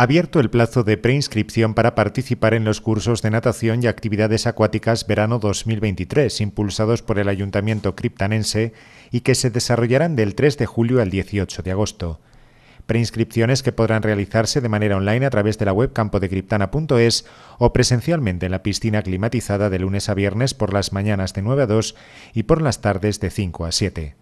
abierto el plazo de preinscripción para participar en los cursos de natación y actividades acuáticas verano 2023 impulsados por el Ayuntamiento Criptanense y que se desarrollarán del 3 de julio al 18 de agosto. Preinscripciones que podrán realizarse de manera online a través de la web campodecriptana.es o presencialmente en la piscina climatizada de lunes a viernes por las mañanas de 9 a 2 y por las tardes de 5 a 7.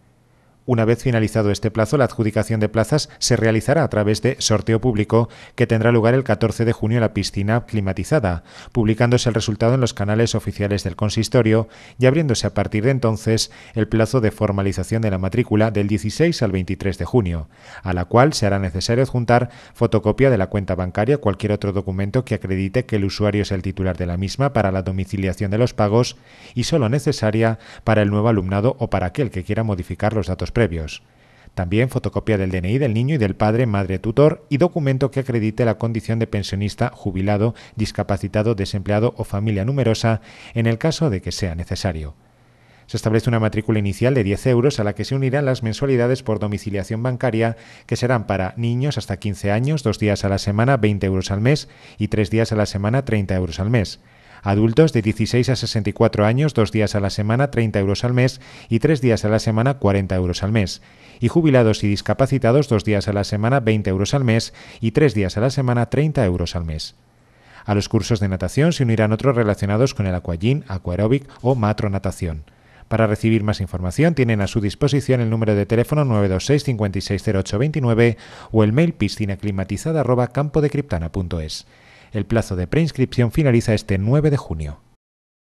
Una vez finalizado este plazo, la adjudicación de plazas se realizará a través de sorteo público que tendrá lugar el 14 de junio en la piscina climatizada, publicándose el resultado en los canales oficiales del consistorio y abriéndose a partir de entonces el plazo de formalización de la matrícula del 16 al 23 de junio, a la cual se hará necesario adjuntar fotocopia de la cuenta bancaria o cualquier otro documento que acredite que el usuario es el titular de la misma para la domiciliación de los pagos y solo necesaria para el nuevo alumnado o para aquel que quiera modificar los datos previos. También fotocopia del DNI del niño y del padre, madre, tutor y documento que acredite la condición de pensionista, jubilado, discapacitado, desempleado o familia numerosa en el caso de que sea necesario. Se establece una matrícula inicial de 10 euros a la que se unirán las mensualidades por domiciliación bancaria, que serán para niños hasta 15 años, dos días a la semana, 20 euros al mes y tres días a la semana, 30 euros al mes. Adultos de 16 a 64 años, dos días a la semana, 30 euros al mes y tres días a la semana, 40 euros al mes. Y jubilados y discapacitados, dos días a la semana, 20 euros al mes y tres días a la semana, 30 euros al mes. A los cursos de natación se unirán otros relacionados con el aquagym, aquaerobic o matronatación. Para recibir más información tienen a su disposición el número de teléfono 926 o el mail piscinaclimatizada@campodecriptana.es. El plazo de preinscripción finaliza este 9 de junio.